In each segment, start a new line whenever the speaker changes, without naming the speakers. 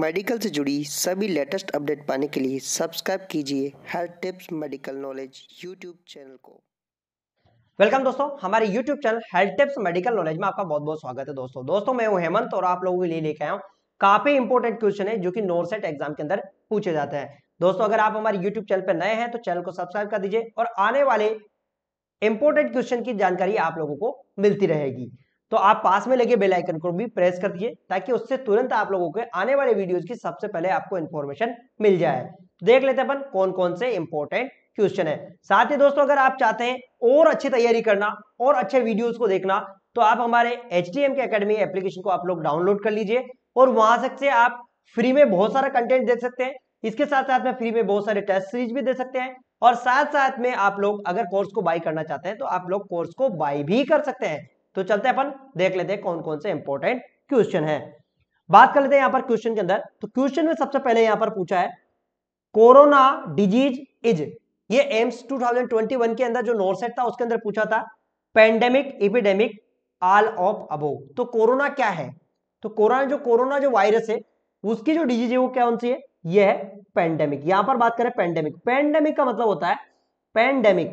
medical से जुड़ी सभी लेटेस्ट अपडेट पाने के लिए सब्सक्राइब कीजिए health tips medical knowledge YouTube channel को वेलकम दोस्तों हमारे YouTube channel health tips medical knowledge में आपका बहुत बहुत स्वागत है दोस्तों दोस्तों मैं हूं हेमंत और आप लोगों के लिए लेके आया हूँ काफी इंपोर्टेंट क्वेश्चन है जो कि नोरसेट एग्जाम के अंदर पूछे जाते हैं दोस्तों अगर आप हमारे YouTube चैनल पर नए हैं तो चैनल को सब्सक्राइब कर दीजिए और आने वाले इंपोर्टेंट क्वेश्चन की जानकारी आप लोगों को मिलती रहेगी तो आप पास में लगे बेल आइकन को भी प्रेस कर दिए ताकि उससे तुरंत आप लोगों के आने वाले वीडियोस की सबसे पहले आपको इन्फॉर्मेशन मिल जाए देख लेते अपन कौन कौन से इंपॉर्टेंट क्वेश्चन है साथ ही दोस्तों अगर आप चाहते हैं और अच्छी तैयारी करना और अच्छे वीडियोज को देखना तो आप हमारे H D M K academy application को आप लोग डाउनलोड कर लीजिए और वहां से आप फ्री में बहुत सारा कंटेंट देख सकते हैं इसके साथ साथ में फ्री में बहुत सारे टेस्ट सीरीज भी दे सकते हैं और साथ साथ में आप लोग अगर कोर्स को बाई करना चाहते हैं तो आप लोग कोर्स को बाई भी कर सकते हैं तो चलते अपन देख लेते हैं कौन कौन से इंपॉर्टेंट क्वेश्चन है बात कर लेते हैं यहां पर क्वेश्चन के अंदर तो क्वेश्चन में सबसे पहले यहां पर पूछा है कोरोना डिजीज इज ये एम्स 2021 के अंदर जो नोरसेट था उसके अंदर पूछा था pandemic epidemic all of above तो कोरोना क्या है तो कोरोना जो कोरोना जो वायरस है उसकी जो डिजीज है वो क्या कौन सी है ये है पेंडेमिक यहां पर बात करें पेंडेमिक पेंडेमिक का मतलब होता है पेंडेमिक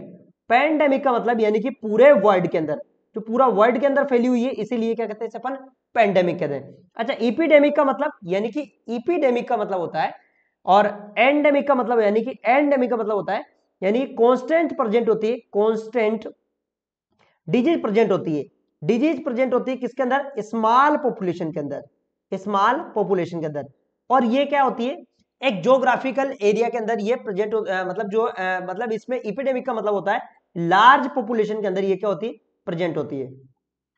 पेंडेमिक का मतलब यानी कि पूरे वर्ल्ड के अंदर जो तो पूरा वर्ल्ड के अंदर फैली हुई है इसीलिए क्या कहते हैं अपन पेंडेमिक कहते हैं अच्छा इपीडेमिक का मतलब यानी कि इपीडेमिक का मतलब होता है और एंडेमिक का मतलब यानी कि एंडेमिक का मतलब होता है यानी कॉन्स्टेंट प्रेजेंट होती है कॉन्स्टेंट डिजीज प्रेजेंट होती है डिजीज प्रेजेंट होती है किसके अंदर स्मॉल पॉपुलेशन के अंदर स्मॉल पॉपुलेशन के अंदर और ये क्या होती है एक जोग्राफिकल एरिया के अंदर ये प्रेजेंट मतलब जो आ, मतलब इसमें इपिडेमिक का मतलब होता है लार्ज पॉपुलेशन के अंदर ये क्या होती है प्रेजेंट होती है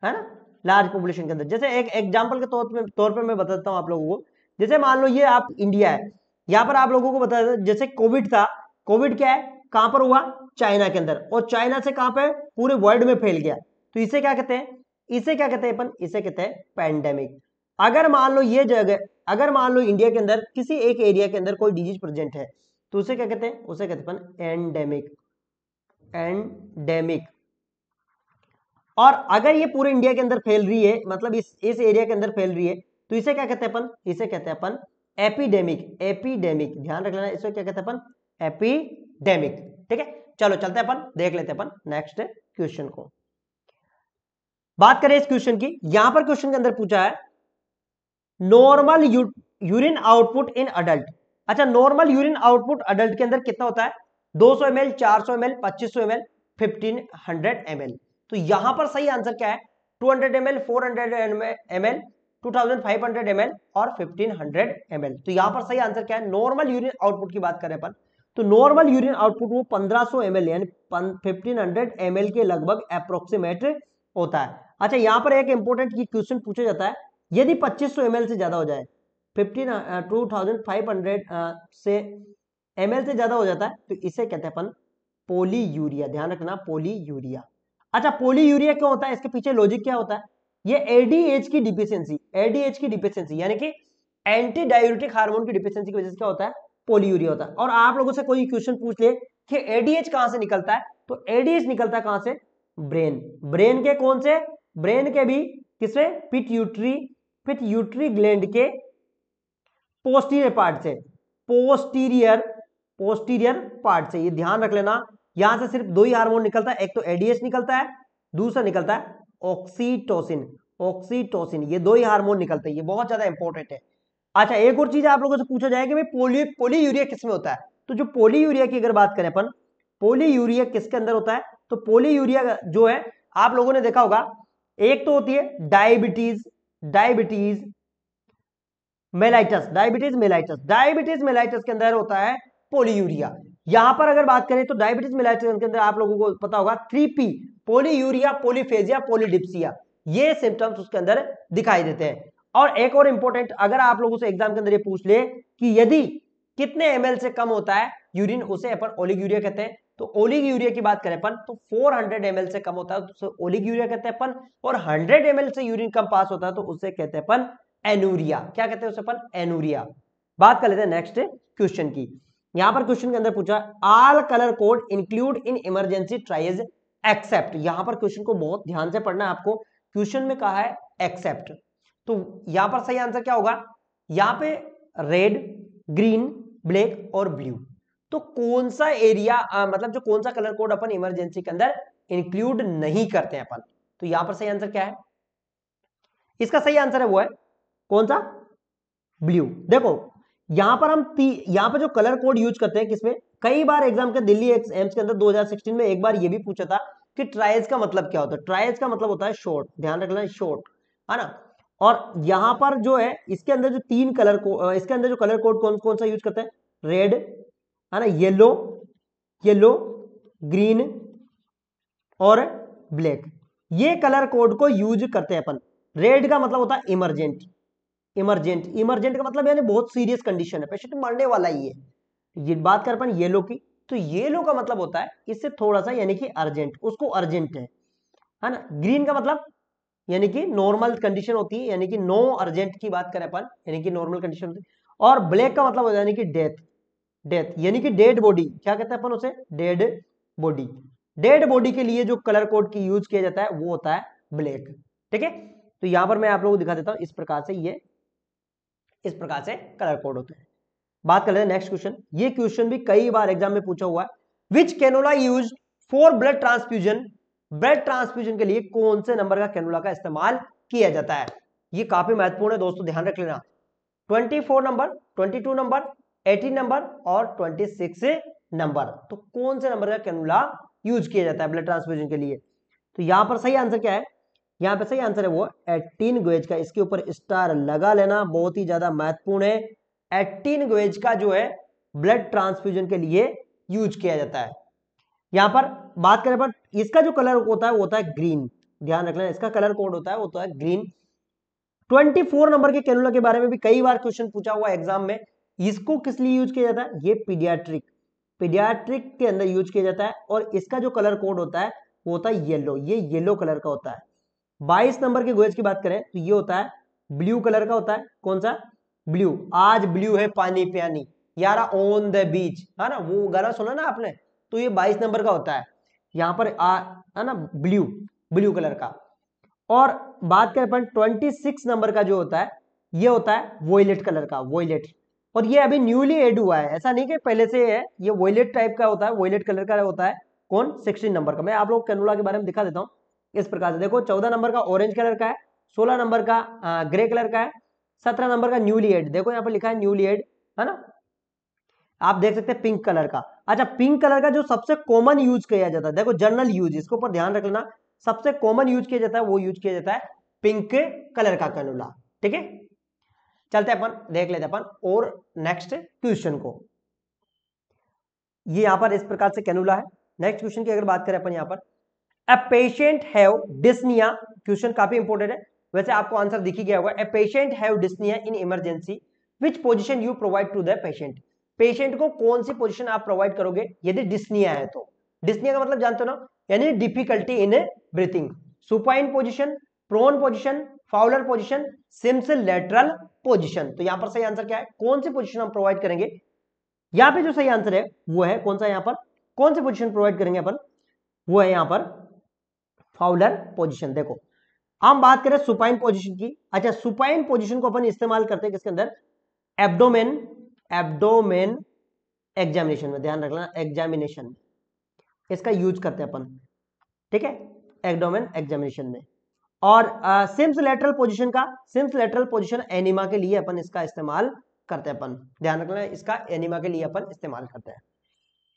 है ना लार्ज पॉपुलेशन के अंदर जैसे एक एग्जाम्पल के तौर पर तौर पर मैं बताता हूँ आप लोगों को जैसे मान लो ये आप इंडिया है यहाँ पर आप लोगों को बता जैसे कोविड था कोविड क्या है कहां पर हुआ चाइना के अंदर और चाइना से कहां पे पूरे वर्ल्ड में फैल गया तो इसे क्या कहते हैं इसे क्या कहते हैं अपन इसे कहते हैं पैंडेमिक अगर मान लो ये जगह अगर मान लो इंडिया के अंदर किसी एक एरिया के अंदर कोई डिजीज प्रेजेंट है तो उसे क्या कहते हैं उसे कहते हैं एंडेमिक एंडेमिक और अगर ये पूरे इंडिया के अंदर फैल रही है मतलब इस इस एरिया के अंदर फैल रही है तो इसे क्या कहते हैं अपन इसे कहते हैं अपन एपिडेमिक एपिडेमिक ध्यान रख लेना इसे क्या कहते हैं अपन एपिडेमिक ठीक है चलो चलते हैं अपन देख लेते हैं अपन नेक्स्ट क्वेश्चन को बात करें इस क्वेश्चन की यहां पर क्वेश्चन के अंदर पूछा है normal urine output in adult अच्छा नॉर्मल यूरिन आउटपुट अडल्ट के अंदर कितना होता है 200 सौ एम एल चार सौ एम एल पच्चीस सौ M L fifteen hundred M L तो यहां पर सही आंसर क्या है 200 hundred M L four hundred M L two thousand five और फिफ्टीन हंड्रेड एम एल तो यहां पर सही आंसर क्या है नॉर्मल यूरिन आउटपुट की बात करें पर तो नॉर्मल यूरिन आउटपुट वो 1500 सौ एम एल यानी फिफ्टीन हंड्रेड एम एल के लगभग अप्रोक्सीमेट होता है अच्छा यहां पर एक इंपॉर्टेंट क्वेश्चन पूछा जाता है यदि 2500 सौ से ज्यादा हो जाए fifteen two thousand five hundred से एम से ज्यादा हो जाता है तो इसे कहते हैं अपन पोली यूरिया ध्यान रखना पोली यूरिया अच्छा पोली यूरिया क्यों होता है इसके पीछे लॉजिक क्या होता है ये एडीएच की डिफिशियंसी एडीएच की डिफिशियंसी यानी कि एंटी डायूरेटिक हार्मोन की डिफिशियंसी की वजह से क्या होता है पोली यूरिया होता है और आप लोगों से कोई क्वेश्चन पूछ ले कि एडीएच कहां से निकलता है तो एडीएच निकलता है कहां से ब्रेन ब्रेन के कौन से ब्रेन के भी किसे pituitary pituitary gland के पोस्टीरियर पार्ट से पोस्टीरियर पोस्टीरियर पार्ट से ये ध्यान रख लेना यहां से सिर्फ दो ही हार्मोन निकलता है एक तो एडीएच निकलता है दूसरा निकलता है ऑक्सीटोसिन ऑक्सीटोसिन ये दो ही हार्मोन निकलते हैं ये बहुत ज्यादा इंपॉर्टेंट है अच्छा एक और चीज आप लोगों से पूछा जाए कि भाई पोली पोली यूरिया किसमें होता है तो जो पोली यूरिया की अगर बात करें अपन पोली यूरिया किसके अंदर होता है तो पोली यूरिया जो है आप लोगों ने देखा होगा एक तो होती है diabetes diabetes mellitus diabetes mellitus diabetes mellitus के अंदर होता है पोली यूरिया यहां पर अगर बात करें तो डायबिटीज मिलाइटिस के अंदर आप लोगों को पता होगा three polyuria polyphagia polydipsia ये सिम्टम्स उसके अंदर दिखाई देते हैं और एक और इंपॉर्टेंट अगर आप लोगों से एग्जाम के अंदर ये पूछ ले कि यदि कितने एम से कम होता है यूरिन उसे अपन ओलिग्यूरिया कहते हैं तो ओलिग यूरिया की बात करें अपन तो 400 ml से कम होता है तो उसे ओलिग यूरिया कहते हैं अपन और 100 एम से यूरिन कम पास होता है तो उसे कहते हैं अपन एनूरिया क्या कहते हैं उसे अपन एनूरिया बात कर लेते हैं नेक्स्ट क्वेश्चन की यहां पर क्वेश्चन के अंदर पूछा all colour code include in emergency triage except यहां पर क्वेश्चन को बहुत ध्यान से पढ़ना है आपको क्वेश्चन में कहा है एक्सेप्ट तो यहां पर सही आंसर क्या होगा यहां पे रेड ग्रीन ब्लैक और ब्लू तो कौन सा एरिया आ, मतलब जो कौन सा कलर कोड अपन इमरजेंसी के अंदर इंक्लूड नहीं करते हैं अपन तो यहां पर सही आंसर क्या है इसका सही आंसर है वो है कौन सा ब्लू देखो यहां पर हम यहां पर जो कलर कोड यूज करते हैं किसमें कई बार एग्जाम के दिल्ली एम्स के अंदर 2016 में एक बार ये भी पूछा था कि ट्रायज का मतलब क्या होता है ट्रायज का मतलब होता है शॉर्ट ध्यान रखना शॉर्ट है ना और यहां पर जो है इसके अंदर जो तीन कलर को इसके अंदर जो कलर कोड कौन कौन सा यूज करते हैं रेड है ना येलो येलो ग्रीन और ब्लैक ये कलर कोड को यूज करते हैं अपन रेड का मतलब होता है इमरजेंट इमरजेंट इमरजेंट का मतलब यानी बहुत सीरियस कंडीशन है पेशेंट मरने वाला ही है ये बात कर अपन येलो की तो येलो का मतलब होता है इससे थोड़ा सा यानी कि अर्जेंट उसको अर्जेंट है है ना ग्रीन का मतलब यानी कि नॉर्मल कंडीशन होती है यानी कि नो अर्जेंट की बात करें अपन यानी कि नॉर्मल कंडीशन होती है और ब्लैक का मतलब होता है यानी कि डेथ डेथ यानी कि डेड बॉडी क्या कहते हैं अपन उसे डेड बॉडी डेड बॉडी के लिए जो कलर कोड की यूज किया जाता है वो होता है ब्लैक ठीक है तो यहां पर मैं आप लोगों को दिखा देता हूं इस प्रकार से ये इस प्रकार से कलर कोड होते हैं बात कर लेते नेक्स्ट क्वेश्चन ये क्वेश्चन भी कई बार एग्जाम में पूछा हुआ है which cannula use for blood transfusion blood transfusion के लिए कौन से नंबर का कैनोला का इस्तेमाल किया जाता है ये काफी महत्वपूर्ण है दोस्तों ध्यान रख लेना 24 नंबर 22 नंबर 18 नंबर और 26 नंबर तो कौन से नंबर का कैनुला यूज किया जाता है ब्लड ट्रांसफ्यूजन के लिए तो यहां पर सही आंसर क्या है यहाँ पे सही आंसर है वो एटीन गोएज का इसके ऊपर स्टार लगा लेना बहुत ही ज्यादा महत्वपूर्ण है एटीन गोएज का जो है ब्लड ट्रांसफ्यूजन के लिए यूज किया जाता है यहाँ पर बात करें पर इसका जो कलर होता है वो होता है ग्रीन ध्यान रखना इसका कलर कोड होता है वो तो है ग्रीन 24 नंबर के कैनुला के बारे में भी कई बार क्वेश्चन पूछा हुआ एग्जाम में इसको किस लिए यूज किया जाता है ये पीडियाट्रिक पीडियाट्रिक के अंदर यूज किया जाता है और इसका जो कलर कोड होता है वो होता है येलो ये येलो कलर का होता है बाईस नंबर के गोएज की बात करें तो ये होता है ब्लू कलर का होता है कौन सा ब्लू आज ब्लू है पानी प्यानी यारा ऑन द बीच है ना वो गाना सुना ना आपने तो ये बाईस नंबर का होता है यहाँ पर है ना ब्लू ब्लू कलर का और बात करें अपन ट्वेंटी सिक्स नंबर का जो होता है ये होता है वॉयलेट कलर का वॉयलेट और ये अभी न्यूली एड हुआ है ऐसा नहीं कि पहले से है ये वॉयलेट टाइप का होता है वॉयलेट कलर का होता है कौन सिक्सटीन नंबर का मैं आप लोग कैनोला के बारे में दिखा देता हूँ इस प्रकार से देखो चौदह नंबर का ऑरेंज कलर का है सोलह नंबर का ग्रे कलर का है सत्रह नंबर का न्यूली एड देखो यहाँ पर लिखा है न्यूली एड है ना आप देख सकते हैं पिंक कलर का अच्छा पिंक कलर का जो सबसे कॉमन यूज किया जाता है देखो जनरल यूज इसके ऊपर ध्यान रख लेना सबसे कॉमन यूज किया जाता है वो यूज किया जाता है पिंक कलर का कैनुला ठीक है चलते अपन देख लेते अपन और नेक्स्ट क्वेश्चन को ये यहां पर इस प्रकार से कैनुला है नेक्स्ट क्वेश्चन की अगर बात करें अपन यहां पर a patient have dyspnoea question काफी इंपोर्टेंट है वैसे आपको आंसर दिखी गया होगा a patient have dyspnoea in emergency which position you provide to the patient patient को कौन सी पोजिशन आप प्रोवाइड करोगे यदि डिस्निया है तो डिस्निया का मतलब जानते हो ना यानी difficulty in breathing supine position prone position Fowler position Sims lateral position तो यहां पर सही आंसर क्या है कौन सी पोजिशन हम प्रोवाइड करेंगे यहां पे जो सही आंसर है वो है कौन सा यहां पर कौन सी पोजिशन प्रोवाइड करेंगे अपन वो है यहां पर फाउलर पोजिशन देखो हम बात करें सुपाइन पोजिशन की अच्छा सुपाइन पोजिशन को अपन इस्तेमाल करते हैं किसके अंदर एब्डोमेन एब्डोमेन एग्जामिनेशन में ध्यान रखना एग्जामिनेशन इसका यूज करते हैं अपन ठीक है एग्डोमेन एग्जामिनेशन में और सिम्स लेटरल पोजिशन का सिम्स लेटरल पोजिशन एनिमा के लिए अपन इसका इस्तेमाल करते हैं अपन ध्यान रखना इसका एनिमा के लिए अपन इस्तेमाल करते हैं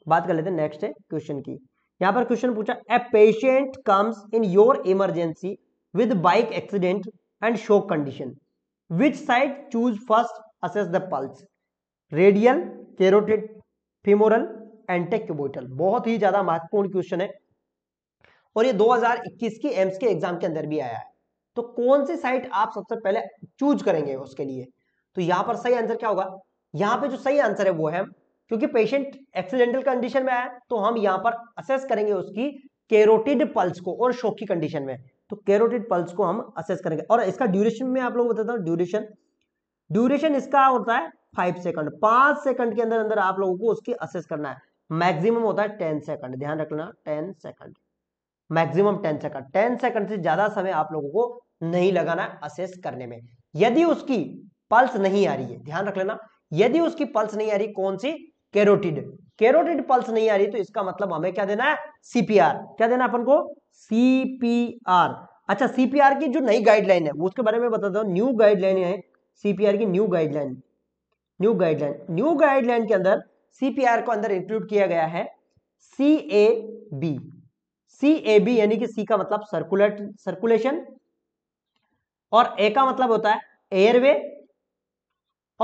बात कर लेते हैं नेक्स्ट क्वेश्चन की यहां पर क्वेश्चन पूछा a patient comes in your emergency with bike accident and shock condition which side choose first assess the pulse radial carotid femoral antecubital बहुत ही ज्यादा महत्वपूर्ण क्वेश्चन है और ये 2021 की एम्स के एग्जाम के अंदर भी आया है तो कौन सी साइट आप सबसे पहले चूज करेंगे उसके लिए तो यहां पर सही आंसर क्या होगा यहां पे जो सही आंसर है वो है क्योंकि पेशेंट एक्सीडेंटल कंडीशन में आया तो हम यहाँ पर असेस करेंगे उसकी केरोटिड पल्स को और शोक की कंडीशन में तो केरोटिड पल्स को हम असेस करेंगे और इसका ड्यूरेशन में आप लोग बताता हूँ ड्यूरेशन ड्यूरेशन इसका होता है फाइव सेकंड पांच सेकंड के अंदर अंदर आप लोगों को उसकी असेस करना है मैक्सिमम होता है टेन सेकंड ध्यान रखना ten second maximum ten second ten second से ज्यादा समय आप लोगों को नहीं लगाना है असेस करने में यदि उसकी पल्स नहीं आ रही है ध्यान रख लेना यदि उसकी पल्स नहीं आ रही कौन सी कैरोटिड कैरोटिड पल्स नहीं आ रही तो इसका मतलब हमें क्या देना है सीपीआर क्या देना अपन को सीपीआर अच्छा सीपीआर की जो नई गाइडलाइन है उसके बारे में बताता हूँ न्यू गाइडलाइन है सीपीआर की new guideline new guideline new guideline के अंदर सीपीआर को अंदर इंक्लूड किया गया है सी A B C A B यानी कि सी का मतलब सर्कुलेट सर्कुलेशन और ए का मतलब होता है एयरवे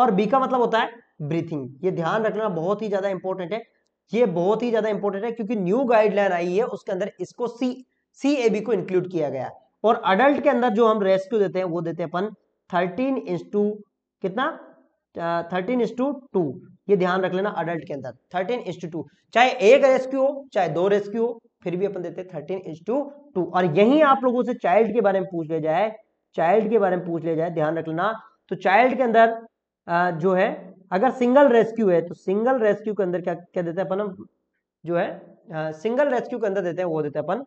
और बी का मतलब होता है ब्रीथिंग ये ध्यान रखना बहुत ही ज़्यादा इंपॉर्टेंट है ये बहुत ही ज़्यादा इंपॉर्टेंट है क्योंकि न्यू गाइडलाइन आई है उसके अंदर इसको सी सी ए बी को इंक्लूड किया गया और अडल्ट के अंदर जो हम रेस्क्यू देते हैं वो देते हैं अपन थर्टीन इंस टू कितना thirty is to two two ध्यान रख लेना अडल्ट के अंदर थर्टीन इंस टू टू चाहे एक रेस्क्यू हो चाहे दो रेस्क्यू हो फिर भी अपन देते हैं थर्टीन इंस टू टू और यही आप लोगों से चाइल्ड के बारे में पूछ लिया जाए चाइल्ड के बारे में पूछ लिया जाए ध्यान रख लेना तो चाइल्ड के अंदर जो है अगर सिंगल रेस्क्यू है तो सिंगल रेस्क्यू के अंदर क्या क्या देते हैं अपन जो है सिंगल रेस्क्यू के अंदर देते हैं वो देते हैं अपन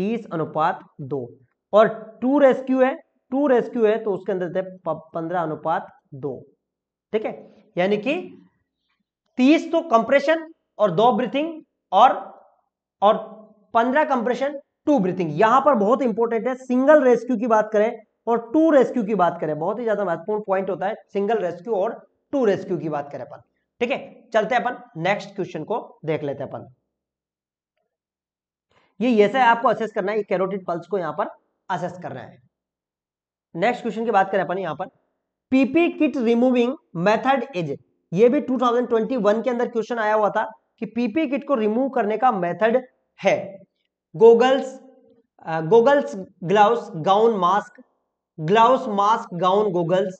तीस अनुपात दो और टू रेस्क्यू है टू रेस्क्यू है तो उसके अंदर देते हैं पंद्रह अनुपात दो ठीक है यानी कि तीस तो कंप्रेशन और दो ब्रीथिंग और और पंद्रह कंप्रेशन टू ब्रीथिंग यहां पर बहुत इंपॉर्टेंट है सिंगल रेस्क्यू की बात करें और टू रेस्क्यू की बात करें बहुत ही ज्यादा महत्वपूर्ण पॉइंट होता है सिंगल रेस्क्यू और टू रेस्क्यू की बात करें अपन ठीक है चलते अपन नेक्स्ट क्वेश्चन को देख लेते हैं अपन ये ऐसे आपको असेस करना है कैरोटिड पल्स को यहां पर असेस करना है नेक्स्ट क्वेश्चन की बात करें अपन यहां पर PPE kit removing method is ये भी 2021 के अंदर क्वेश्चन आया हुआ था कि पीपी किट को रिमूव करने का मेथड है goggles goggles glove gown mask gloves mask gown goggles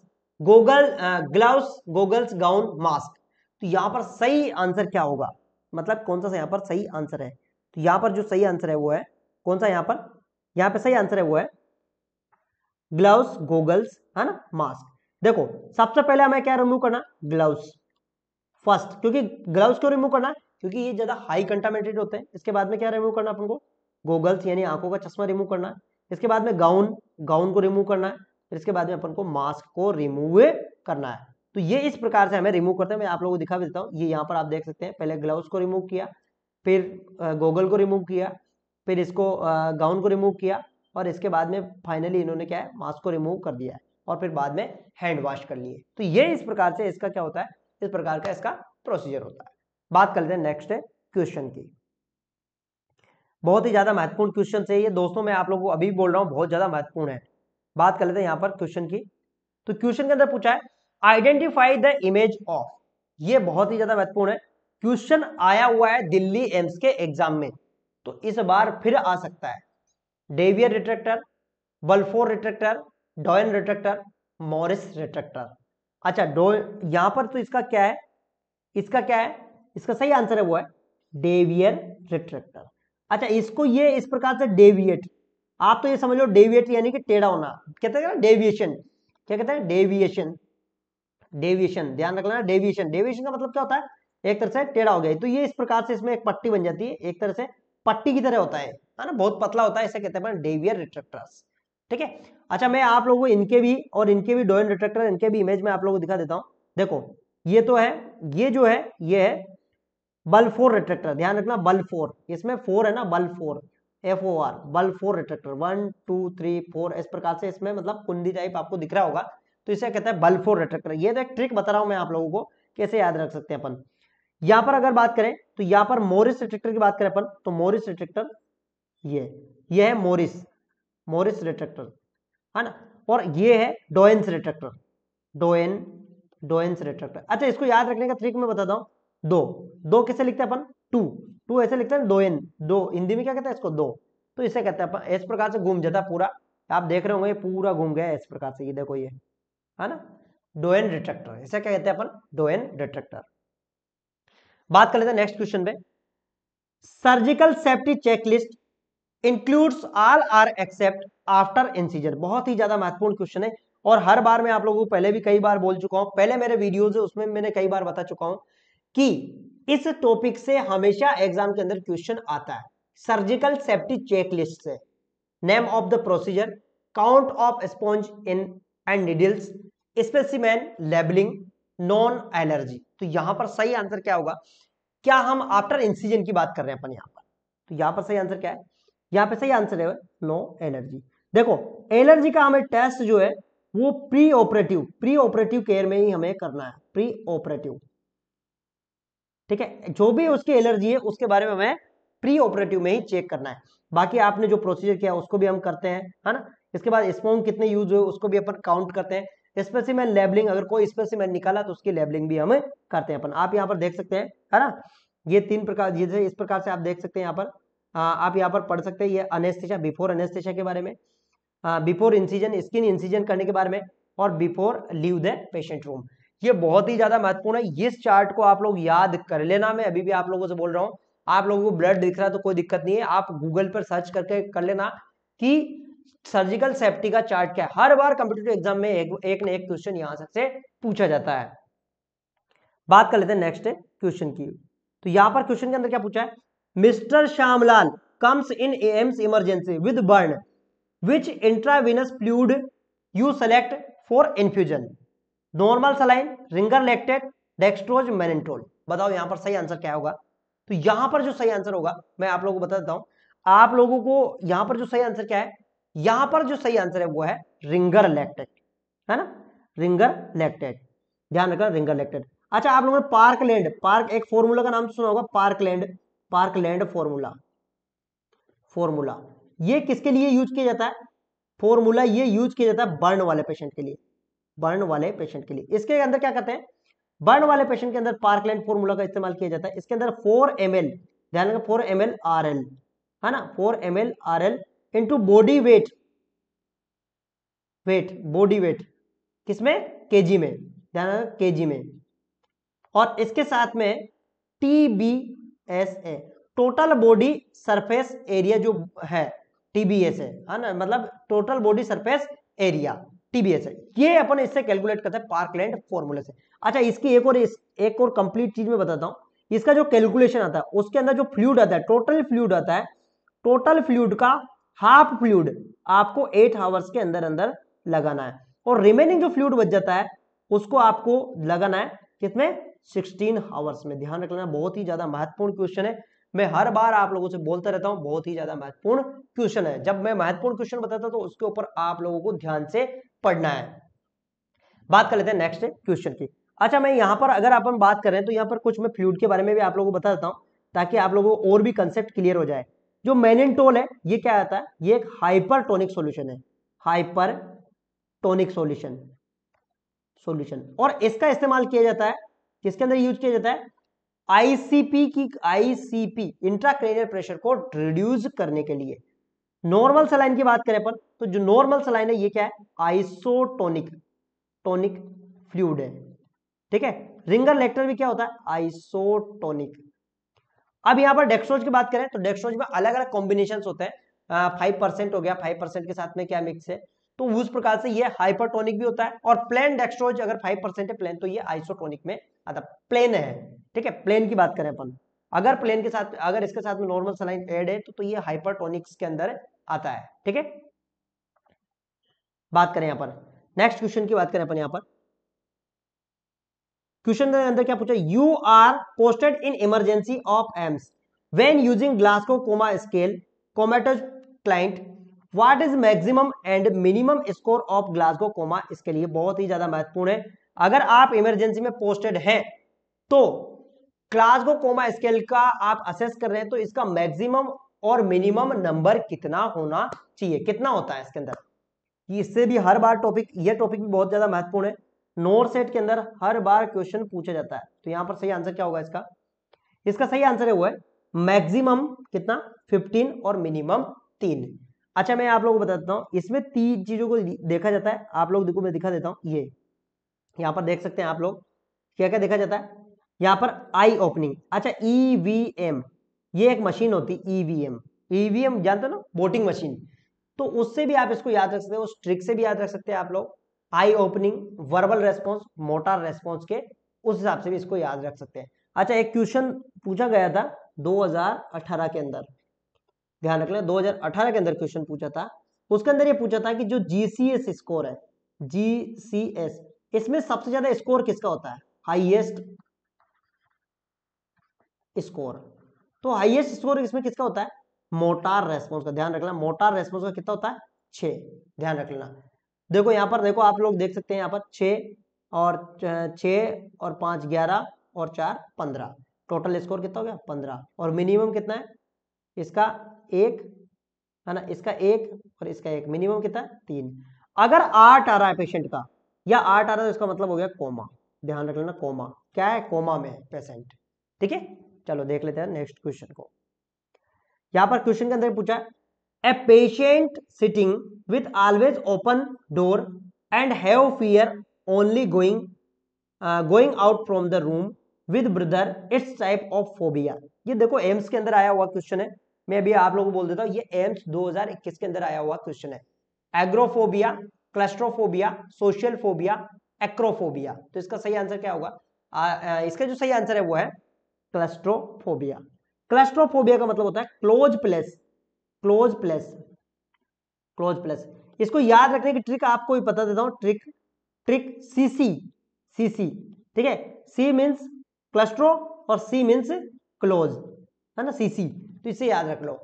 goggle gloves goggles gown mask तो यहाँ पर सही आंसर क्या होगा मतलब कौन सा, यहाँ पर सही आंसर है तो यहाँ पर जो सही आंसर है वो है कौन सा यहाँ पर यहाँ पर सही आंसर है वो है ग्लव्स गोगल्स है ना मास्क देखो सबसे पहले हमें क्या रिमूव करना ग्लव्स फर्स्ट क्योंकि ग्लव्स क्यों रिमूव करना क्योंकि ये ज्यादा हाई कंटामिनेटेड होते हैं इसके बाद में क्या रिमूव करना अपन को गोगल्स यानी आंखों का चश्मा रिमूव करना इसके बाद में गाउन गाउन को रिमूव करना है फिर इसके बाद में अपन को मास्क को रिमूव करना है तो ये इस प्रकार से हमें रिमूव करते हैं मैं आप लोगों को दिखा देता हूँ ये यहाँ पर आप देख सकते हैं पहले ग्लव्स को रिमूव किया फिर गोगल को रिमूव किया फिर इसको गाउन को रिमूव किया और इसके बाद में फाइनली इन्होंने क्या है मास्क को रिमूव कर दिया है और फिर बाद में हैंड वॉश कर लिए तो ये इस प्रकार से इसका क्या होता है इस प्रकार का इसका प्रोसीजर होता है बात कर लेते हैं नेक्स्ट क्वेश्चन की बहुत ही ज़्यादा महत्वपूर्ण क्वेश्चन है ये दोस्तों मैं आप लोगों को अभी बोल रहा हूँ बहुत ज़्यादा महत्वपूर्ण है बात कर लेते हैं यहाँ पर क्वेश्चन की तो क्वेश्चन के अंदर पूछा है आइडेंटिफाई द इमेज ऑफ ये बहुत ही ज़्यादा महत्वपूर्ण है क्वेश्चन आया हुआ है दिल्ली एम्स के एग्जाम में तो इस बार फिर आ सकता है डेवियर रिट्रेक्टर बल्फोर रिट्रेक्टर डॉयन रिट्रेक्टर मॉरिस रिट्रेक्टर अच्छा डो यहाँ पर तो इसका क्या है इसका क्या है इसका सही आंसर है वो है डेवियर रिट्रेक्टर अच्छा इसको ये इस प्रकार से डेविएट आप तो ये समझ लो डेविएट यानी कि टेढ़ा होना कहते हैं डेविएशन क्या कहते हैं डेविएशन डेविएशन ध्यान रख लेना डेविएशन डेविएशन का मतलब क्या होता है एक तरह से टेढ़ा हो गया तो ये इस प्रकार से इसमें एक पट्टी बन जाती है एक तरह से पट्टी की तरह होता है है ना बहुत पतला होता है इसे कहते हैं डेवियर रिट्रेक्टर्स ठीक है अच्छा मैं आप लोगों को इनके भी और इनके भी डोयन रिट्रेक्टर इनके भी इमेज में आप लोगों को दिखा देता हूँ देखो ये तो है ये जो है ये है बल फोर रिट्रेक्टर ध्यान रखना बल फोर इसमें फोर है ना बल फोर एफ ओ आर बल for retractor one two three four इस प्रकार से इसमें मतलब कुंडी टाइप आपको दिख रहा होगा तो इसे कहते हैं बल फोर रिट्रेक्टर ये तो एक ट्रिक बता रहा हूं मैं आप लोगों को कैसे याद रख सकते हैं अपन यहां पर अगर बात करें तो यहां पर मोरिस रिट्रेक्टर की बात करें अपन तो मोरिस रिट्रेक्टर ये ये है मोरिस मोरिस रिट्रेक्टर है ना और ये है डोएंस रिट्रेक्टर डोएन डोएंस रिट्रेक्टर अच्छा इसको याद रखने का ट्रिक मैं बताता हूँ दो दो कैसे लिखते हैं अपन टू टू ऐसे लिखते हैं दो एन दो हिंदी में क्या कहते हैं इसको दो तो इसे कहते हैं अपन इस प्रकार से घूम जाता पूरा आप देख रहे होंगे पूरा घूम गया इस प्रकार से ये देखो ये है ना डोएन रिट्रेक्टर इसे क्या कहते हैं अपन डोएन रिट्रेक्टर बात कर लेते हैं नेक्स्ट क्वेश्चन पे surgical safety checklist includes all are except after incision बहुत ही ज्यादा महत्वपूर्ण क्वेश्चन है और हर बार मैं आप लोगों को पहले भी कई बार बोल चुका हूं पहले मेरे वीडियोज है उसमें मैंने कई बार बता चुका हूं कि इस टॉपिक से हमेशा एग्जाम के अंदर क्वेश्चन आता है सर्जिकल सेफ्टी चेकलिस्ट से name of the procedure count of sponge in and needles specimen labelling non allergy तो यहां पर सही आंसर क्या होगा क्या हम आफ्टर इंसिजन की बात कर रहे हैं अपन यहां पर तो यहां पर सही आंसर क्या है यहां पर सही आंसर है नो एलर्जी देखो एलर्जी का हमें टेस्ट जो है वो preoperative preoperative care में ही हमें करना है प्री ऑपरेटिव ठीक है जो भी उसकी एलर्जी है उसके बारे में हमें प्री ऑपरेटिव में ही चेक करना है बाकी आपने जो प्रोसीजर किया उसको भी हम करते हैं है ना इसके बाद स्पोन कितने यूज हुए उसको भी अपन काउंट करते हैं स्पेसिमेन लेबलिंग अगर कोई स्पेसिमेन निकाला तो उसकी लेबलिंग भी हम करते हैं अपन आप यहाँ पर देख सकते हैं है ना ये तीन प्रकार ये इस प्रकार से आप देख सकते हैं यहाँ पर आ, आप यहाँ पर पढ़ सकते हैं ये अनेस्थेशा बिफोर अनेस्थेशा के बारे में बिफोर इंसिजन स्किन इंसिजन करने के बारे में और before leave the patient room ये बहुत ही ज्यादा महत्वपूर्ण है इस चार्ट को आप लोग याद कर लेना मैं अभी भी आप लोगों से बोल रहा हूँ आप लोगों को ब्लड दिख रहा है तो कोई दिक्कत नहीं है आप गूगल पर सर्च करके कर लेना कि सर्जिकल सेफ्टी का चार्ट क्या है हर बार कम्पिटेटिव एग्जाम में एक, एक न एक क्वेश्चन यहां से पूछा जाता है बात कर लेते हैं नेक्स्ट क्वेश्चन की तो यहां पर क्वेश्चन के अंदर क्या पूछा है mister Shyamlal comes in AIIMS emergency with burn which intravenous fluid you select for infusion normal saline Ringer lactate dextrose mannitol बताओ यहां पर सही आंसर क्या होगा तो यहां पर जो सही आंसर होगा मैं आप लोगों को बता देता हूं आप लोगों को यहां पर जो सही आंसर क्या है यहां पर जो सही आंसर है वो है रिंगर लेक्टेड है ना रिंगर लेक्टेड ध्यान रखना रिंगर लेक्टेड अच्छा आप लोगों ने पार्क लैंड पार्क एक फॉर्मूला का नाम तो सुना होगा Parkland Parkland formula formula ये किसके लिए यूज किया जाता है फॉर्मूला ये यूज किया जाता है बर्न वाले पेशेंट के लिए बर्न वाले पेशेंट के लिए इसके अंदर क्या कहते हैं बर्न वाले पेशेंट के अंदर पार्कलैंड फॉर्मूला का इस्तेमाल किया जाता है इसके अंदर फोर एम एल ध्यान four M L R L है ना four M L R L into body weight weight body weight किसमें जी में ध्यान के जी में और इसके साथ में T B S A total body surface area जो है टीबीएस है ना मतलब total body surface area TBS है ये अपन इससे कैलकुलेट करते हैं पार्क लैंड फॉर्मूले से अच्छा इसकी एक और इस, एक और कंप्लीट चीज में बताता हूँ इसका जो कैलकुलेशन आता है उसके अंदर जो फ्लूड आता है टोटल फ्लूड आता है टोटल फ्लूड का हाफ फ्लूड आपको एट आवर्स के अंदर अंदर लगाना है और रिमेनिंग जो फ्लूड बच जाता है उसको आपको लगाना है कितने 16 आवर्स में ध्यान रखना बहुत ही ज्यादा महत्वपूर्ण क्वेश्चन है मैं हर बार आप लोगों से बोलता रहता हूं बहुत ही ज्यादा महत्वपूर्ण क्वेश्चन है जब मैं महत्वपूर्ण क्वेश्चन बताता हूं तो उसके ऊपर आप लोगों को ध्यान से पढ़ना है बात कर लेते हैं नेक्स्ट क्वेश्चन की अच्छा मैं यहाँ पर अगर आप बात करें तो यहाँ पर कुछ मैं फ्लूड के बारे में भी आप लोगों को बता देता हूँ ताकि आप लोगों को और भी कंसेप्ट क्लियर हो जाए जो मैनिनटोल है ये क्या आता है ये एक हाइपरटोनिक सॉल्यूशन है हाइपरटोनिक सॉल्यूशन सॉल्यूशन और इसका इस्तेमाल किया जाता है किसके अंदर यूज किया जाता है आईसीपी की आईसीपी इंट्राक्रेनियर प्रेशर को रिड्यूस करने के लिए नॉर्मल सलाइन की बात करें अपन तो जो नॉर्मल सलाइन है ये क्या है आइसोटोनिक टोनिक फ्लूड है ठीक है रिंगर लेक्टर भी क्या होता है आइसोटोनिक अब यहां पर डेक्सट्रोज की बात करें तो डेक्सट्रोज में अलग अलग कॉम्बिनेशन होते हैं फाइव परसेंट हो गया फाइव परसेंट के साथ में क्या मिक्स है तो उस प्रकार से ये हाइपरटोनिक भी होता है और प्लेन डेक्सट्रोज अगर फाइव परसेंट है प्लेन तो ये आइसोटोनिक में आता प्लेन है ठीक है प्लेन की बात करें अपन अगर प्लेन के साथ अगर इसके साथ में नॉर्मल सलाइन एड है तो, तो ये हाइपरटोनिक्स के अंदर आता है ठीक है बात करें यहां पर नेक्स्ट क्वेश्चन की बात करें अपन यहां पर क्वेश्चन के अंदर क्या पूछा you are posted in emergency of AIIMS when using Glasgow coma scale comatose client what is maximum and minimum score of Glasgow coma इसके लिए बहुत ही ज्यादा महत्वपूर्ण है अगर आप इमरजेंसी में पोस्टेड हैं तो ग्लास्को कोमा स्केल का आप असेस कर रहे हैं तो इसका मैक्सिमम और मिनिमम नंबर कितना होना चाहिए कितना होता है इसके अंदर इससे भी हर बार टॉपिक ये टॉपिक भी बहुत ज्यादा महत्वपूर्ण है नोर सेट के अंदर हर बार क्वेश्चन पूछा जाता है तो यहां पर सही आंसर क्या होगा इसका इसका सही आंसर है वो है मैक्सिमम कितना 15 और मिनिमम तीन अच्छा मैं आप लोगों को बताता हूँ इसमें तीन चीजों को देखा जाता है आप लोग देखो मैं दिखा देता हूँ ये यहाँ पर देख सकते हैं आप लोग क्या क्या देखा जाता है यहाँ पर आई ओपनिंग अच्छा ई वी एम ये एक मशीन होती है ईवीएम e ईवीएम e जानते हो ना वोटिंग मशीन तो उससे भी आप इसको याद रख सकते हो उस ट्रिक से भी याद रख सकते हैं आप लोग eye opening verbal response motor response के उस हिसाब से भी इसको याद रख सकते हैं अच्छा एक क्वेश्चन पूछा गया था 2018 के अंदर ध्यान रख लें 2018 के अंदर क्वेश्चन पूछा था उसके अंदर ये पूछा था कि जो जीसीएस स्कोर है जीसीएस इसमें सबसे ज्यादा स्कोर किसका होता है हाईएस्ट स्कोर तो हाइएस्ट स्कोर इसमें किसका होता है मोटार रेस्पॉन्स का ध्यान रखना मोटार रेस्पॉन्स का कितना होता है छः ध्यान रख लेना देखो यहाँ पर देखो आप लोग देख सकते हैं यहाँ पर छः और छ और पाँच ग्यारह और चार पंद्रह टोटल स्कोर कितना हो गया पंद्रह और मिनिमम कितना है इसका एक है ना इसका एक और इसका एक मिनिमम कितना है तीन अगर आठ आ रहा है पेशेंट का या आठ आ रहा है तो इसका मतलब हो गया कोमा ध्यान रख लेना कोमा क्या है कोमा में है पेशेंट ठीक है चलो देख लेते हैं नेक्स्ट क्वेश्चन को यहां पर क्वेश्चन के अंदर पूछा a patient sitting with always open door and have fear only going going out from the room with brother it's type of phobia ये देखो एम्स के अंदर आया हुआ क्वेश्चन है मैं अभी आप लोगों को बोल देता हूँ ये एम्स 2021 के अंदर आया हुआ क्वेश्चन है agoraphobia claustrophobia social phobia acrophobia तो इसका सही आंसर क्या होगा आ, आ, इसका जो सही आंसर है वो है क्लस्ट्रोफोबिया क्लस्ट्रोफोबिया का मतलब होता है close place close place close place इसको याद रखने की ट्रिक आपको भी बता देता हूं ट्रिक ट्रिक सीसी सीसी ठीक है सी मीन्स क्लस्ट्रो और सी मीन्स क्लोज है ना सीसी तो इसे याद रख लो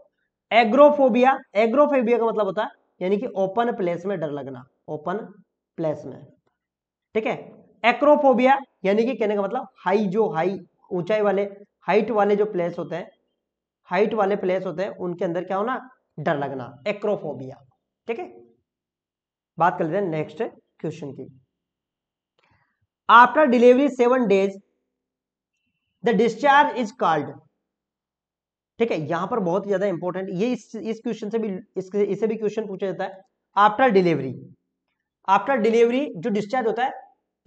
एग्रोफोबिया एग्रोफोबिया का मतलब होता है यानी कि ओपन प्लेस में डर लगना ओपन प्लेस में ठीक है एक्रोफोबिया यानी कि कहने का मतलब हाई जो हाई ऊंचाई वाले हाइट वाले जो प्लेस होते हैं हाइट वाले प्लेस होते हैं उनके अंदर क्या होना डर लगना एक्रोफोबिया ठीक है बात कर लेते हैं नेक्स्ट क्वेश्चन की after delivery seven days the discharge is called ठीक है यहां पर बहुत ज्यादा इंपॉर्टेंट ये इस इस क्वेश्चन से भी इसके इसे भी क्वेश्चन पूछा जाता है आफ्टर डिलीवरी आफ्टर डिलीवरी जो डिस्चार्ज होता है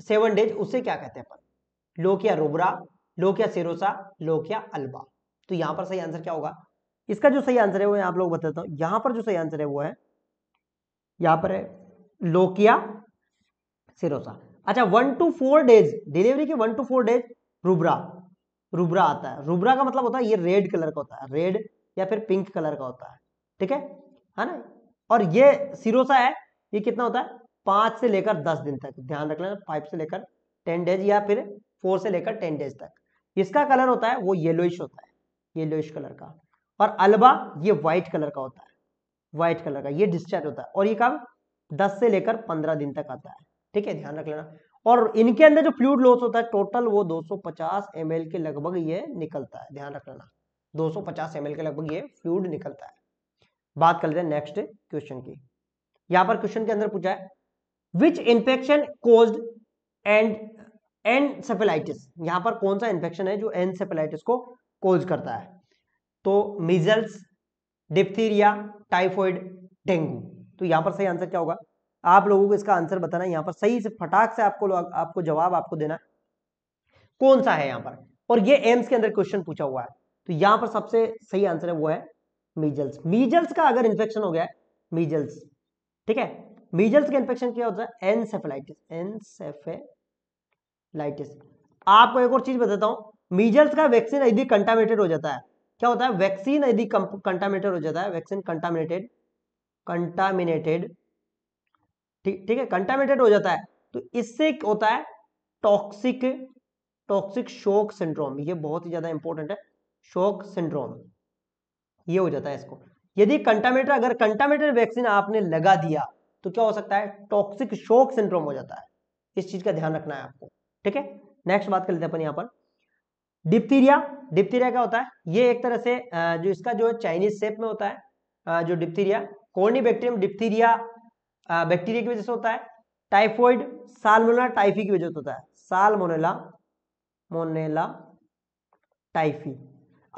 सेवन डेज उसे क्या कहते हैं अपन lochia rubra lochia serosa lochia alba तो यहां पर सही आंसर क्या होगा इसका जो सही आंसर है वो आप लोग बताता हूं यहां पर जो सही आंसर है वो है यहां पर है लोकिया सिरोसा अच्छा one to four days delivery के one to four days rubra rubra आता है रुब्रा का मतलब होता है ये रेड कलर का होता है रेड या फिर पिंक कलर का होता है ठीक है है ना और ये सिरोसा है ये कितना होता है पांच से लेकर दस दिन तक ध्यान रख लेना फाइव से लेकर टेन डेज या फिर फोर से लेकर टेन डेज तक इसका कलर होता है वो येलोइश होता है येलोइश कलर का और अल्बा ये व्हाइट कलर का होता है व्हाइट कलर का ये डिस्चार्ज होता है और ये काम 10 से लेकर 15 दिन तक आता है ठीक है ध्यान रख लेना और इनके अंदर जो फ्लूड लॉस होता है टोटल वो 250 ml के लगभग ये निकलता है ध्यान रख लेना दो सौ के लगभग ये फ्लूड निकलता है बात कर लेते हैं नेक्स्ट क्वेश्चन की यहां पर क्वेश्चन के अंदर पूछा है which infection cause and encephalitis यहां पर कौन सा इंफेक्शन है जो एनसेफेलाइटिस को कोज करता है तो मिजल्स डिप्थीरिया टाइफॉइड डेंगू तो यहां पर सही आंसर क्या होगा आप लोगों को इसका आंसर बताना यहां पर सही से फटाक से आपको आपको जवाब आपको देना कौन सा है यहां पर और ये एम्स के अंदर क्वेश्चन पूछा हुआ है तो यहां पर सबसे सही आंसर है वो है मीजल्स मीजल्स का अगर इंफेक्शन हो गया मीजल्स ठीक है मीजल्स का इंफेक्शन क्या होता है एनसेफेलाइटिस एनसेफे लाइटिस आपको एक और चीज बताता हूँ मीजल्स का वैक्सीन यदि कंटामिनेटेड हो जाता है क्या होता है वैक्सीन यदि कंटामिनेटेड हो जाता है वैक्सीन कंटामिनेटेड कंटामिनेटेड ठीक है कंटामिनेटेड हो जाता है तो इससे होता है टॉक्सिक टॉक्सिक शोक सिंड्रोम ये बहुत ही ज्यादा इंपॉर्टेंट है शोक सिंड्रोम ये हो जाता है इसको यदि कंटामिनेटर अगर कंटामिनेटेड वैक्सीन आपने लगा दिया तो क्या हो सकता है टॉक्सिक शोक सिंड्रोम हो जाता है इस चीज का ध्यान रखना है आपको ठीक है नेक्स्ट बात कर लेते हैं अपन यहाँ पर डिप्थीरिया डिप्थीरिया क्या होता है ये एक तरह से जो इसका जो चाइनीज सेप में होता है जो diphtheria Corynebacterium diphtheria bacteria की वजह से होता है टाइफॉइड सालमोनेला टाइफी की वजह से होता है सालमोनेला मोनेला टाइफी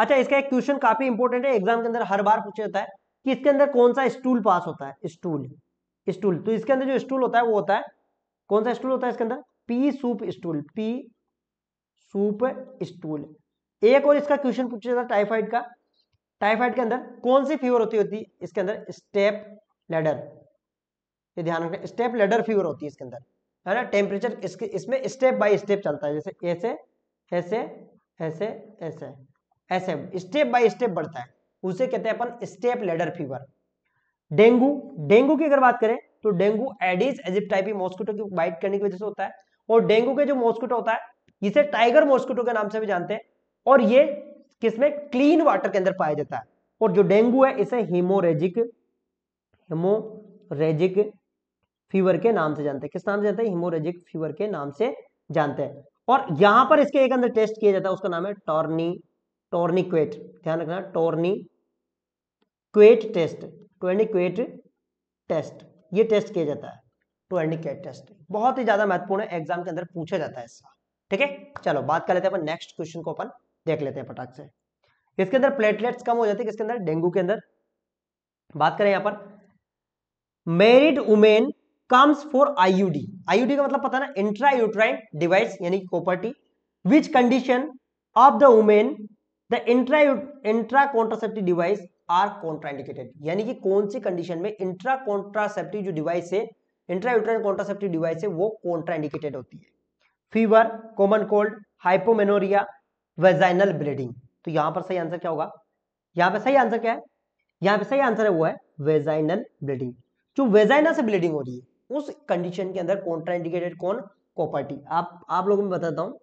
अच्छा इसका एक क्वेश्चन काफी इंपॉर्टेंट है एग्जाम के अंदर हर बार पूछा जाता है कि इसके अंदर कौन सा स्टूल पास होता है स्टूल स्टूल तो इसके अंदर जो स्टूल होता है वो होता है कौन सा स्टूल होता है इसके अंदर pea soup stool pea soup stool एक और इसका क्वेश्चन पूछा था टाइफाइड का टाइफाइड के अंदर कौन सी फीवर होती होती है इसके अंदर स्टेप लेडर ये ध्यान रखना स्टेप लेडर फीवर होती है इसके अंदर है ना टेम्परेचर इसके इसमें स्टेप बाय स्टेप चलता है जैसे ऐसे ऐसे ऐसे ऐसे ऐसे स्टेप बाय स्टेप बढ़ता है उसे कहते हैं अपन step ladder fever dengue dengue की अगर बात करें तो डेंगू एडिस एजिप्टाइपी मॉस्किटो की बाइट करने की वजह से होता है और डेंगू के जो मॉस्किटो होता है इसे टाइगर मॉस्किटो के नाम से भी जानते हैं और ये किसमें क्लीन वाटर के अंदर पाया जाता है और जो डेंगू है इसे हिमोरेजिक हिमोरेजिक फीवर के नाम से जानते हैं किस नाम से जानते हैं हिमोरेजिक फीवर के नाम से जानते हैं और यहां पर इसके एक अंदर टेस्ट किया जाता है उसका नाम है टॉर्नी टॉर्निक्वेट ध्यान रखना tourniquet test tourniquet test ये टेस्ट किया जाता है टू इंडिकेट टेस्ट बहुत ही ज्यादा महत्वपूर्ण एग्जाम के अंदर पूछा जाता है इसका ठीक है चलो बात कर लेते हैं अपन नेक्स्ट क्वेश्चन को अपन देख लेते हैं पटाख से इसके अंदर प्लेटलेट्स कम हो जाती है किसके अंदर डेंगू के अंदर बात करें यहां पर married women comes for IUD IUD का मतलब पता ना इंट्रा यूट्राइन डिवाइस यानी property which condition of the women the intra intra contraceptive device are contraindicated यानी कि कौन सी कंडीशन में इंट्रा कॉन्ट्रासेप्टिव जो डिवाइस है इंट्रायूट्राइन कॉन्ट्रासेप्टिव डिवाइस है वो कॉन्ट्राइंडिकेटेड होती है fever common cold hypomenorrhoea vaginal bleeding तो यहां पर सही आंसर क्या होगा यहां पर सही आंसर क्या है यहां पर सही आंसर है वो है वेजाइनल ब्लीडिंग जो वेजाइना से ब्लीडिंग हो रही है उस कंडीशन के अंदर कॉन्ट्राइंडिकेटेड कौन कॉपर्टी आप आप लोगों में बताता हूं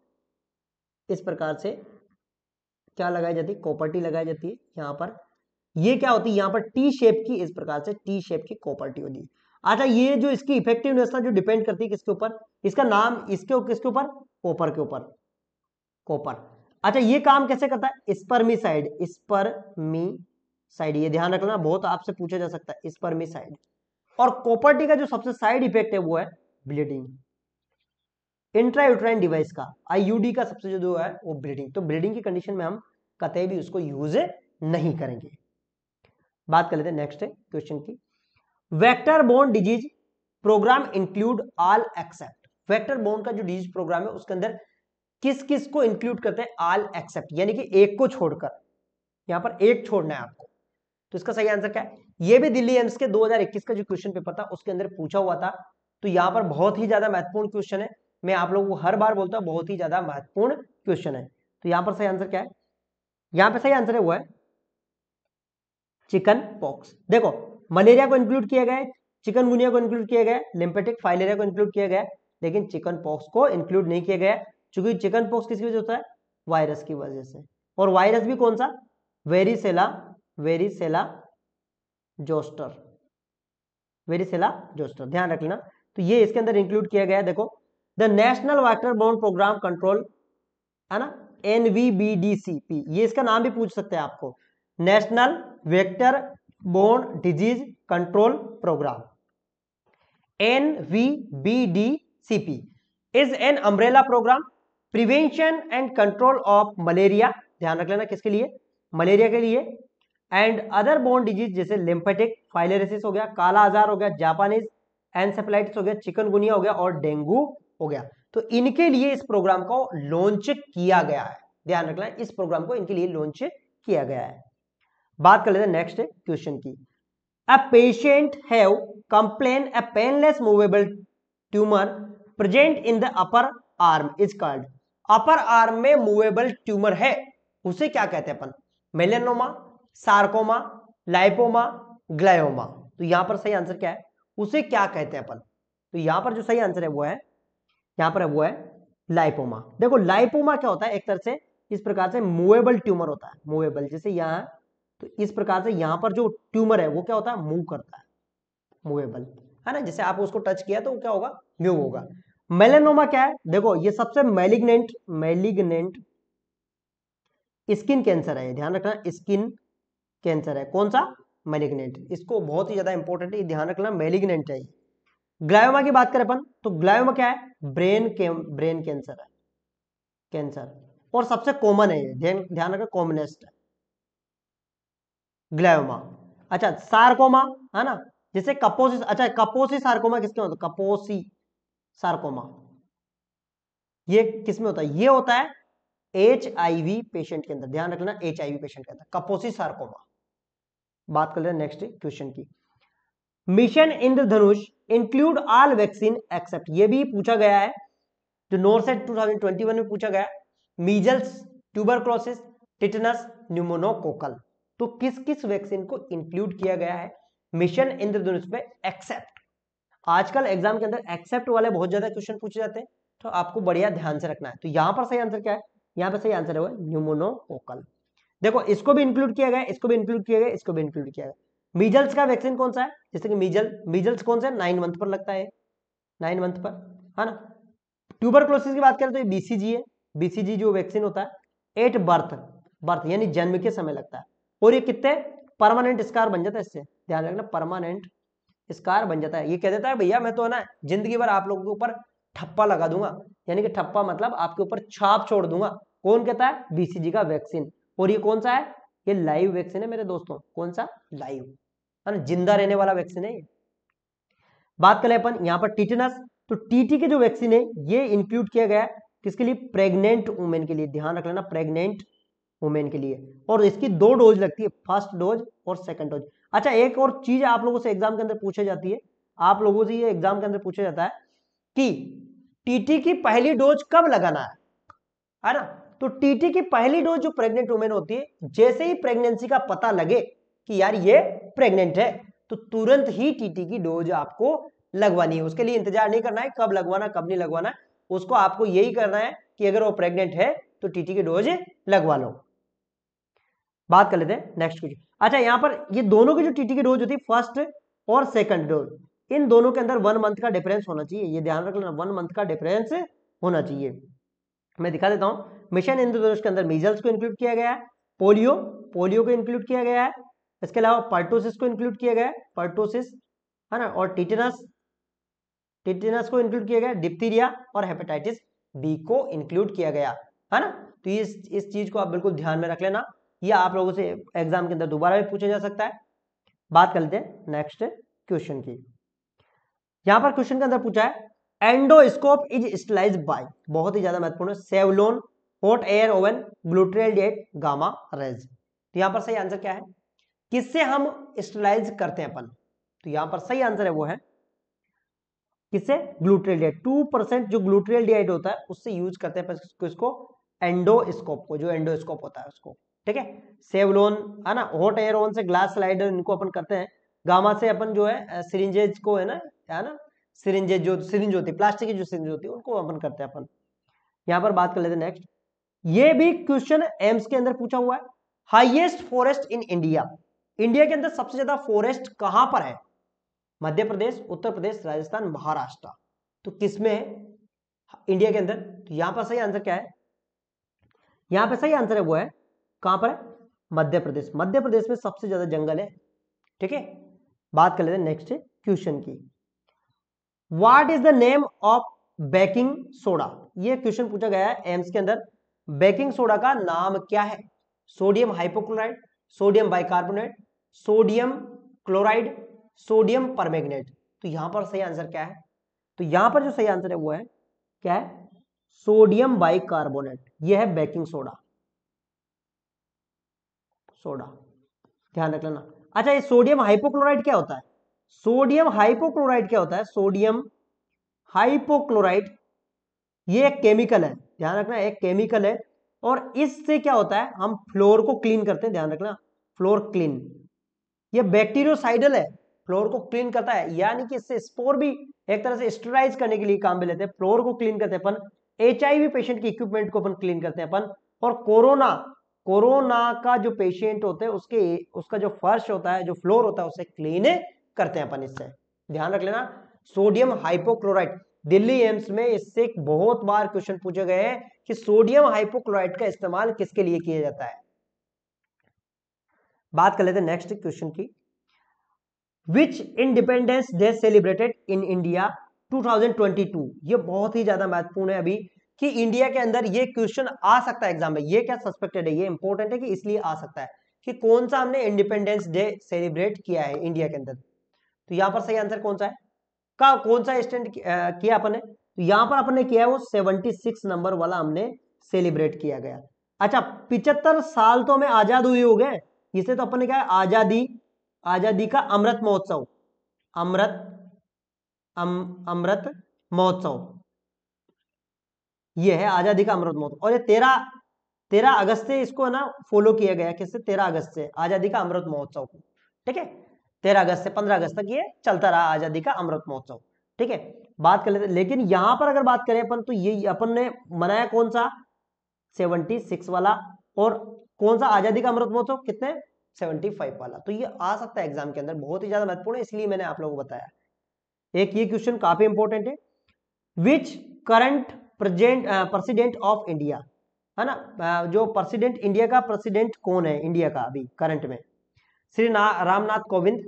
इस प्रकार से क्या लगाई जाती है कॉपर्टी लगाई जाती है यहां पर ये क्या होती है यहां पर टी शेप की इस प्रकार से टी शेप की कॉपर्टी होती है अच्छा ये जो इसकी इफेक्टिवनेस ना जो डिपेंड करती है किसके ऊपर इसका नाम इसके किसके ऊपर कॉपर के ऊपर कॉपर अच्छा ये काम कैसे करता है स्पर्मी साइड स्पर्मी साइड ये ध्यान रखना बहुत आपसे पूछा जा सकता है स्पर्मी साइड और कॉपर्टी का जो सबसे साइड इफेक्ट है वो है ब्लीडिंग इंट्रायूट्राइन डिवाइस का आईयूडी का सबसे जो दो है वो ब्लीडिंग तो ब्लीडिंग की कंडीशन में हम कतई भी उसको यूज नहीं करेंगे बात कर लेते हैं नेक्स्ट क्वेश्चन की vector borne disease programme include all except vector borne का जो डिजीज प्रोग्राम है उसके अंदर किस किस को इंक्लूड करते हैं ऑल एक्सेप्ट यानी कि एक को छोड़कर यहां पर एक छोड़ना है आपको तो इसका सही आंसर क्या है ये भी दिल्ली एम्स के 2021 का जो क्वेश्चन पेपर था उसके अंदर पूछा हुआ था तो यहां पर बहुत ही ज्यादा महत्वपूर्ण क्वेश्चन है मैं आप लोगों को हर बार बोलता हूं बहुत ही ज्यादा महत्वपूर्ण क्वेश्चन है तो यहां पर सही आंसर क्या है यहां पर सही आंसर है वो है चिकन पॉक्स देखो मलेरिया को इंक्लूड किया गया है चिकनगुनिया को इंक्लूड किया गया लिम्पेटिक फाइलेरिया को इंक्लूड किया गया लेकिन चिकन पॉक्स को इंक्लूड नहीं किया गया चूंकि चिकन पॉक्स किसकी वजह होता है वायरस की वजह से और वायरस भी कौन सा varicella varicella zoster varicella zoster ध्यान रख लेना तो ये इसके अंदर इंक्लूड किया गया देखो the national water borne programme control है ना एनवीबीडीसीपी ये इसका नाम भी पूछ सकते हैं आपको national vector borne disease control programme N V B D C P is an umbrella programme prevention and control of malaria ध्यान रख लेना किसके लिए मलेरिया के लिए एंड अदर बोन डिजीज जैसे लिम्फेटिक फाइलेरिसिस हो गया काला आजार हो गया जापानीज एनसेफेलाइटिस हो गया चिकनगुनिया हो गया और डेंगू हो गया तो इनके लिए इस प्रोग्राम को लॉन्च किया गया है ध्यान रखना इस प्रोग्राम को इनके लिए लॉन्च किया गया है बात कर लेते हैं नेक्स्ट क्वेश्चन की a patient have complain a painless movable tumour present in the upper arm is called upper arm में मूवेबल ट्यूमर है उसे क्या कहते हैं अपन मेलेनोमा सार्कोमा लाइपोमा ग्लायोमा तो यहां पर सही आंसर क्या है उसे क्या कहते हैं अपन तो यहां पर जो सही आंसर है वो है यहां पर है वो है लाइपोमा देखो लाइपोमा क्या होता है एक तरह से इस प्रकार से मूवेबल ट्यूमर होता है मूवेबल जैसे यहां तो इस प्रकार से यहां पर जो ट्यूमर है वो क्या होता है मूव करता है मूवेबल है ना जैसे आप उसको टच किया तो क्या होगा मूव होगा मेलेनोमा क्या है देखो ये सबसे मेलिग्नेंट मेलिग्नेंट स्किन कैंसर है ध्यान रखना स्किन कैंसर है कौन सा मेलिग्नेंट इसको बहुत ही ज्यादा इंपॉर्टेंट है ध्यान रखना मेलिग्नेंट है ग्लायोमा की बात करें अपन तो ग्लायोमा क्या है ब्रेन के, ब्रेन कैंसर है कैंसर और सबसे कॉमन है ध्यान रखना कॉमनेस्ट है ग्लैमा अच्छा सार्कोमा है ना जैसे कपोसिस अच्छा कपोसी सार्कोमा किसके होता है कपोसी सार्कोमा ये किसमें होता है ये होता है एच पेशेंट के अंदर ध्यान रखना एच पेशेंट के अंदर कपोसी सार्कोमा बात कर ले नेक्स्ट क्वेश्चन की mission Indradhanush include all vaccine except ये भी पूछा गया है जो नोरसेट 2021 में पूछा गया मीजल्स ट्यूबरक्लोसिस टिटनस न्यूमोनोकोकल तो किस किस वैक्सीन को इंक्लूड किया गया है मिशन इंद्रधनुष में एक्सेप्ट आजकल एग्जाम के अंदर एक्सेप्ट वाले बहुत ज्यादा क्वेश्चन पूछे जाते हैं तो आपको बढ़िया ध्यान से रखना है तो यहां पर सही आंसर क्या है यहां पर सही आंसर है न्यूमोनोकल देखो इसको भी इंक्लूड किया गया इसको भी इंक्लूड किया गया इसको भी इंक्लूड किया गया मीजल्स का वैक्सीन कौन सा है जैसे कि मीजल मीजल्स कौन सा है नाइन मंथ पर लगता है नाइन मंथ पर है ना ट्यूबर की बात करें तो ये बीसीजी है बीसीजी जो वैक्सीन होता है एट बर्थ बर्थ यानी जन्म के समय लगता है और ये कितने परमानेंट स्कार बन जाता है इससे ध्यान रखना परमानेंट स्कार बन जाता है ये कह देता है भैया मैं तो ना जिंदगी भर आप लोगों के ऊपर ठप्पा लगा दूंगा यानी कि ठप्पा मतलब आपके ऊपर छाप छोड़ दूंगा कौन कहता है बीसीजी का वैक्सीन और ये कौन सा है ये लाइव वैक्सीन है मेरे दोस्तों कौन सा लाइव है ना जिंदा रहने वाला वैक्सीन है ये बात करें अपन यहाँ पर टीटनस तो टीटी के जो वैक्सीन है ये इंक्लूड किया गया किसके लिए प्रेग्नेंट वुमेन के लिए ध्यान रख लेना प्रेग्नेंट वुमेन के लिए और इसकी दो डोज लगती है फर्स्ट डोज और सेकंड डोज अच्छा एक और चीज आप लोगों से एग्जाम के अंदर पूछी जाती है आप लोगों से ये एग्जाम के अंदर पूछा जाता है कि टीटी की पहली डोज कब लगाना है है ना तो टीटी की पहली डोज जो प्रेग्नेंट वुमेन होती है जैसे ही प्रेगनेंसी का पता लगे कि यार ये प्रेग्नेंट है तो तुरंत ही टीटी की डोज आपको लगवानी है उसके लिए इंतजार नहीं करना है कब लगवाना कब नहीं लगवाना उसको आपको यही करना है कि अगर वो प्रेग्नेंट है तो टीटी की डोज लगवा लो बात कर लेते हैं नेक्स्ट क्वेश्चन अच्छा यहाँ पर ये दोनों की जो टीटी की डोज होती है फर्स्ट और सेकंड डोज इन दोनों के अंदर वन मंथ का डिफरेंस होना चाहिए ये ध्यान रख लेना वन मंथ का डिफरेंस होना चाहिए मैं दिखा देता हूँ मिशन इंद्रधनुष के अंदर मीजल्स को इंक्लूड किया गया है पोलियो पोलियो को इंक्लूड किया गया है इसके अलावा पर्टोसिस को इंक्लूड किया गया है पर्टोसिस है ना और टिटेनस टिटेनस को इंक्लूड किया गया डिप्थीरिया और हेपेटाइटिस बी को इंक्लूड किया गया है ना तो इस इस चीज को आप बिल्कुल ध्यान में रख लेना ये आप लोगों से एग्जाम के अंदर दोबारा भी पूछा जा सकता है बात कर लेते हैं नेक्स्ट क्वेश्चन की यहां पर क्वेश्चन के अंदर पूछा है एंडोस्कोप इज स्टलाइज बाय बहुत ही ज्यादा महत्वपूर्ण है Savlon hot air oven glutaraldehyde gamma rays तो यहां पर सही आंसर क्या है किससे हम स्टलाइज करते हैं अपन तो यहां पर सही आंसर है वो है किससे ग्लूट्रियल डेट टू परसेंट जो ग्लूट्रियल डेट होता है उससे यूज करते हैं इसको एंडोस्कोप को जो एंडोस्कोप होता है उसको ठीक है सेवलोन है ना हॉट एयर ऑन से ग्लास स्लाइडर इनको अपन करते हैं गामा से अपन जो है सिरिंजेज को है ना है ना सिरिंजेज जो सिरिंज होती है प्लास्टिक की जो सिरिंज होती है उनको अपन करते हैं अपन यहाँ पर बात कर लेते हैं नेक्स्ट ये भी क्वेश्चन एम्स के अंदर पूछा हुआ है highest forest in India India के अंदर सबसे ज्यादा फॉरेस्ट कहां पर है मध्य प्रदेश उत्तर प्रदेश राजस्थान महाराष्ट्र तो किसमें है इंडिया के अंदर तो यहां पर सही आंसर क्या है यहां पर सही आंसर है वो है कहां पर है मध्य प्रदेश मध्य प्रदेश में सबसे ज़्यादा जंगल है ठीक है बात कर लेते हैं नेक्स्ट क्वेश्चन की what is the name of baking soda यह क्वेश्चन पूछा गया है एम्स के अंदर बेकिंग सोडा का नाम क्या है sodium hypochloride sodium bicarbonate sodium chloride sodium permanganate तो यहां पर सही आंसर क्या है तो यहां पर जो सही आंसर है वो है क्या है सोडियम बाइकार्बोनेट यह है बेकिंग सोडा सोडा ध्यान रख लेना अच्छा ये सोडियम हाइपोक्लोराइड क्या होता है सोडियम हाइपोक्लोराइड क्या होता है सोडियम हाइपोक्लोराइड ये एक केमिकल है ध्यान रखना एक केमिकल है और इससे क्या होता है हम फ्लोर को क्लीन करते हैं ध्यान रखना फ्लोर क्लीन ये बैक्टीरियोसाइडल है फ्लोर को क्लीन करता है यानी कि इससे स्पोर भी एक तरह से स्टराइज करने के लिए काम में लेते हैं फ्लोर को क्लीन करते हैं अपन एच पेशेंट के इक्विपमेंट को अपन क्लीन करते हैं अपन और कोरोना कोरोना का जो पेशेंट होते हैं उसके उसका जो फर्श होता है जो फ्लोर होता है उसे क्लीन करते हैं अपन इससे ध्यान रख लेना सोडियम हाइपोक्लोराइड दिल्ली एम्स में इससे बहुत बार क्वेश्चन पूछे गए हैं कि सोडियम हाइपोक्लोराइड का इस्तेमाल किसके लिए किया जाता है बात कर लेते हैं नेक्स्ट क्वेश्चन की which independence day celebrated in India 2022 ये बहुत ही ज्यादा महत्वपूर्ण है अभी कि इंडिया के अंदर ये क्वेश्चन आ सकता है एग्जाम में ये क्या सस्पेक्टेड है ये इंपॉर्टेंट है कि इसलिए आ सकता है कि कौन सा हमने इंडिपेंडेंस डे सेलिब्रेट किया है इंडिया के अंदर तो यहां पर सही आंसर कौन सा है का कौन सा स्टैंड किया अपने तो यहां पर अपने किया है वो सेवनटी सिक्स नंबर वाला हमने सेलिब्रेट किया गया अच्छा पिचहत्तर साल तो हमें आजाद हुए हो गए इसे तो अपने क्या कहा आजादी आजादी का अमृत महोत्सव अमृत अम, अमृत महोत्सव ये है आजादी का अमृत महोत्सव और ये तेरह तेरह अगस्त से इसको ना फॉलो किया गया किससे तेरह अगस्त से आजादी का अमृत महोत्सव को ठीक है तेरह अगस्त से पंद्रह अगस्त तक ये चलता रहा आजादी का अमृत महोत्सव ठीक है बात कर लेते लेकिन यहां पर अगर बात करें अपन तो ये अपन ने मनाया कौन सा सेवनटी सिक्स वाला और कौन सा आजादी का अमृत महोत्सव कितने सेवनटी फाइव वाला तो ये आ सकता है एग्जाम के अंदर बहुत ही ज्यादा महत्वपूर्ण है इसलिए मैंने आप लोगों को बताया एक ये क्वेश्चन काफी इंपॉर्टेंट है which current present president of India है ना जो प्रेसिडेंट इंडिया का प्रेसिडेंट कौन है इंडिया का अभी करंट में श्री रामनाथ कोविंद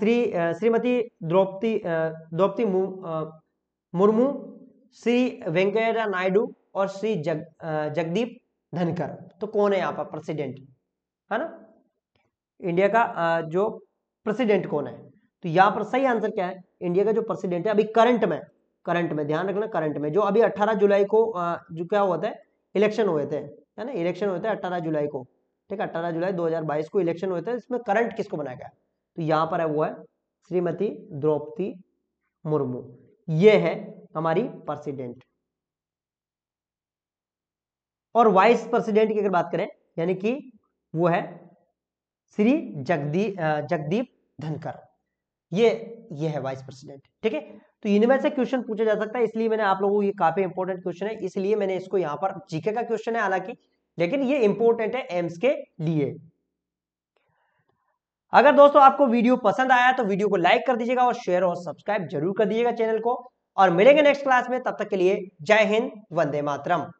श्री श्रीमती द्रौपदी द्रौपदी मुर्मू श्री वेंकैया नायडू और श्री जग जगदीप धनकर तो कौन है यहाँ पर प्रेसिडेंट है ना इंडिया का जो प्रेसिडेंट कौन है तो यहाँ पर सही आंसर क्या है इंडिया का जो प्रेसिडेंट है अभी करंट में करंट में ध्यान रखना करंट में जो अभी 18 जुलाई को जो क्या हुआ था इलेक्शन हुए थे है ना इलेक्शन हुए थे 18 जुलाई को ठीक है 18 जुलाई 2022 को इलेक्शन हुए थे इसमें करंट किसको बनाया गया तो यहाँ पर है वो है श्रीमती द्रौपदी मुर्मू ये है हमारी प्रेसिडेंट और वाइस प्रेसिडेंट की अगर बात करें यानी कि वो है श्री जगदीप जगदीप धनकर ये ये है वाइस प्रेसिडेंट ठीक है तो इनमें से क्वेश्चन पूछा जा सकता है इसलिए मैंने आप लोगों को ये काफी इंपॉर्टेंट क्वेश्चन है इसलिए मैंने इसको यहां पर जीके का क्वेश्चन है हालांकि लेकिन ये इंपॉर्टेंट है एम्स के लिए अगर दोस्तों आपको वीडियो पसंद आया तो वीडियो को लाइक कर दीजिएगा और शेयर और सब्सक्राइब जरूर कर दीजिएगा चैनल को और मिलेंगे नेक्स्ट क्लास में तब तक के लिए जय हिंद वंदे मातरम